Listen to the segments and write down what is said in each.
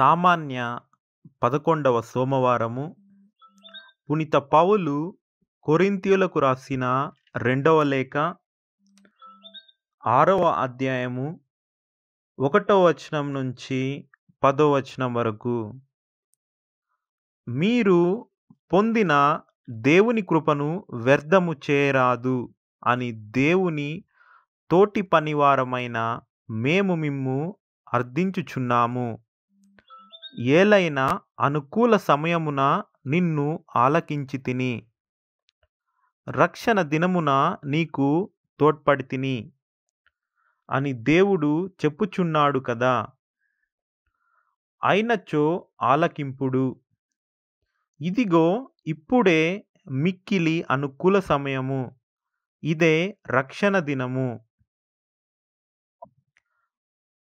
సామాన్య పదకొండవ సోమవారము పునిత పౌలు కొరింతీయులకు రాసిన రెండవ లేఖ ఆరవ అధ్యాయము ఒకటవ వచనం నుంచి పదో వచనం వరకు మీరు పొందిన దేవుని కృపను వ్యర్థము చేయరాదు అని దేవుని తోటి పనివారమైన మేము మిమ్ము అర్థించుచున్నాము ఏలైన అనుకూల సమయమున నిన్ను ఆలకించితిని రక్షణ దినమున నీకు తోడ్పడితిని అని దేవుడు చెప్పుచున్నాడు కదా అయినచో ఆలకింపుడు ఇదిగో ఇప్పుడే మిక్కిలి అనుకూల సమయము ఇదే రక్షణ దినము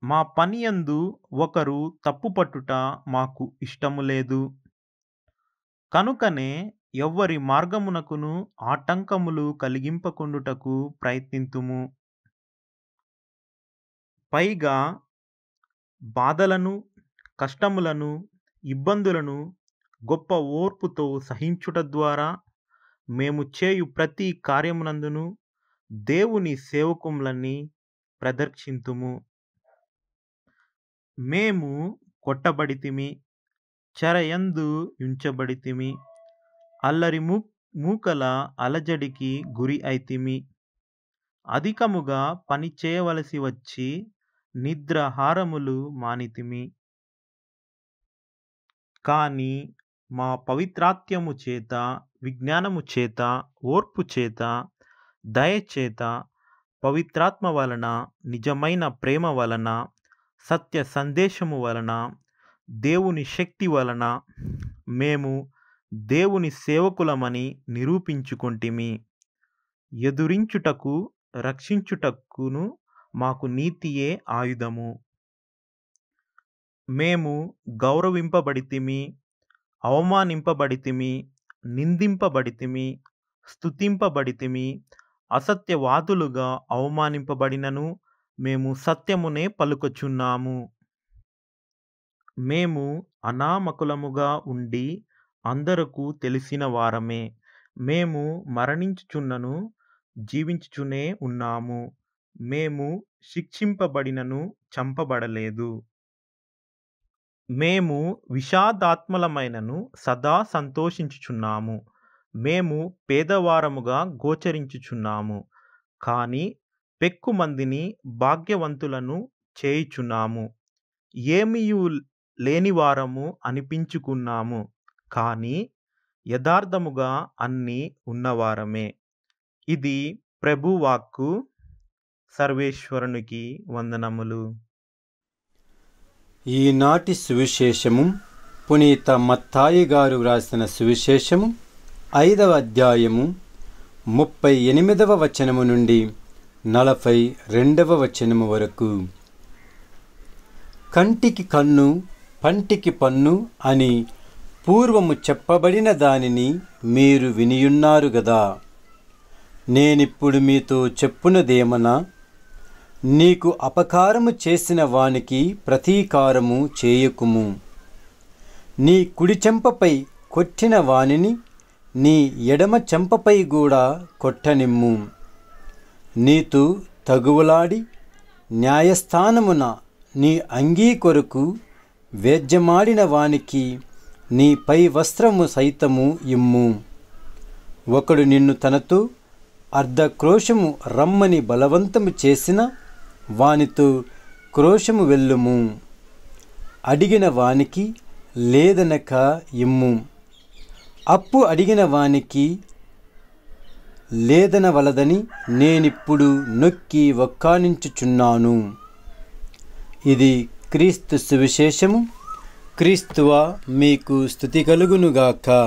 మా పనియందు ఒకరు తప్పుపట్టుట మాకు ఇష్టము లేదు కనుకనే ఎవ్వరి మార్గమునకును ఆటంకములు కలిగింపకుండుటకు ప్రయత్నితుము పైగా బాధలను, కష్టములను, ఇబ్బందులను గొప్ప ఓర్పుతో సహించుట ద్వారా మేము చేయు ప్రతి కార్యమునందును దేవుని సేవకులమని ప్రదర్శింతుము. మేము కొట్టబడితిమి చెరయందు యుంచబడితిమి అల్లరి మూ మూకల అలజడికి గురి అయితిమి అధికముగా పని చేయవలసి వచ్చి నిద్రహారములు మానితిమి కానీ మా పవిత్రాత్యము చేత విజ్ఞానము చేత ఓర్పు చేత దయచేత పవిత్రాత్మ వలన నిజమైన ప్రేమ వలన సత్య సందేశము వలన దేవుని శక్తి వలన మేము దేవుని సేవకులమని నిరూపించుకొంటిమి ఎదురించుటకు రక్షించుటకును మాకు నీతియే ఆయుధము మేము గౌరవింపబడితిమి అవమానింపబడితిమి నిందింపబడితిమి స్థుతింపబడితిమి అసత్యవాదులుగా అవమానింపబడినను మేము సత్యమునే పలుకుచున్నాము మేము అనామకులముగా ఉండి అందరకు తెలిసిన వారమే మేము మరణించుచున్నను జీవించుచునే ఉన్నాము మేము శిక్షింపబడినను చంపబడలేదు మేము విషాదాత్మలమైనను సదా సంతోషించుచున్నాము మేము పేదవారముగా గోచరించుచున్నాము కానీ పెక్కుమందిని భాగ్యవంతులను చేయుచున్నాము ఏమియు లేనివారము అనిపించుకున్నాము కానీ యథార్థముగా అన్నీ ఉన్నవారమే ఇది ప్రభువాక్కు సర్వేశ్వరునికి వందనములు ఈనాటి సువిశేషము పునీత మత్తాయి గారు వ్రాసిన సువిశేషము ఐదవ అధ్యాయము ముప్పై ఎనిమిదవ వచనము నుండి నలభై రెండవ వచనము వరకు కంటికి కన్ను పంటికి పన్ను అని పూర్వము చెప్పబడిన దానిని మీరు వినియున్నారు గదా నేనిప్పుడు మీతో చెప్పునదేమనా నీకు అపకారము చేసిన వానికి ప్రతీకారము చేయకుము నీ కుడి చెంపపై కొట్టిన వాణిని నీ ఎడమ చెంపపై కూడా కొట్టనిమ్ము నీతు తగువలాడి న్యాయస్థానమున నీ అంగీ కొరకు వేద్యమాడిన వానికి నీ పై వస్త్రము సైతము ఇమ్ము ఒకడు నిన్ను తనతో క్రోషము రమ్మని బలవంతము చేసిన వానితో క్రోషము వెళ్ళుము అడిగిన వానికి లేదనక ఇమ్ము అప్పు అడిగిన వానికి లేదనవలదని నేనిప్పుడు నొక్కి ఒక్కానించుచున్నాను ఇది క్రీస్తు సువిశేషము క్రీస్తువా మీకు స్థుతి కలుగునుగాక